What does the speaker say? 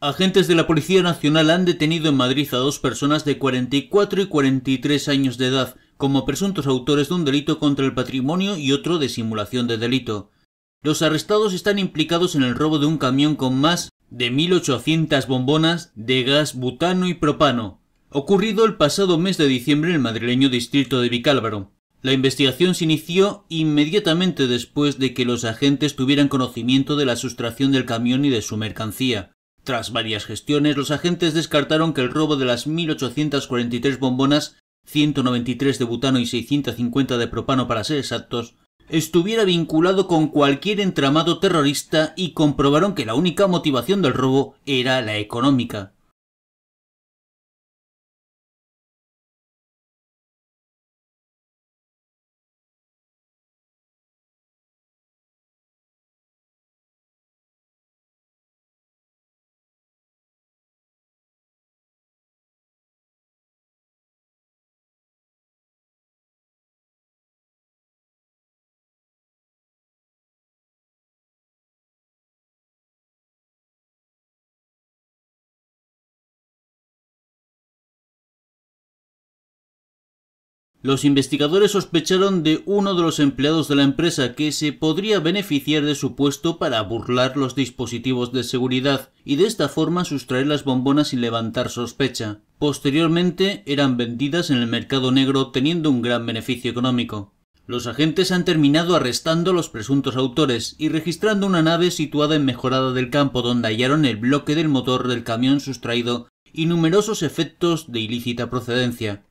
Agentes de la Policía Nacional han detenido en Madrid a dos personas de 44 y 43 años de edad como presuntos autores de un delito contra el patrimonio y otro de simulación de delito. Los arrestados están implicados en el robo de un camión con más de 1.800 bombonas de gas butano y propano, ocurrido el pasado mes de diciembre en el madrileño distrito de Vicálvaro. La investigación se inició inmediatamente después de que los agentes tuvieran conocimiento de la sustracción del camión y de su mercancía. Tras varias gestiones, los agentes descartaron que el robo de las 1.843 bombonas, 193 de butano y 650 de propano para ser exactos, estuviera vinculado con cualquier entramado terrorista y comprobaron que la única motivación del robo era la económica. Los investigadores sospecharon de uno de los empleados de la empresa que se podría beneficiar de su puesto para burlar los dispositivos de seguridad y de esta forma sustraer las bombonas sin levantar sospecha. Posteriormente eran vendidas en el mercado negro teniendo un gran beneficio económico. Los agentes han terminado arrestando a los presuntos autores y registrando una nave situada en Mejorada del Campo donde hallaron el bloque del motor del camión sustraído y numerosos efectos de ilícita procedencia.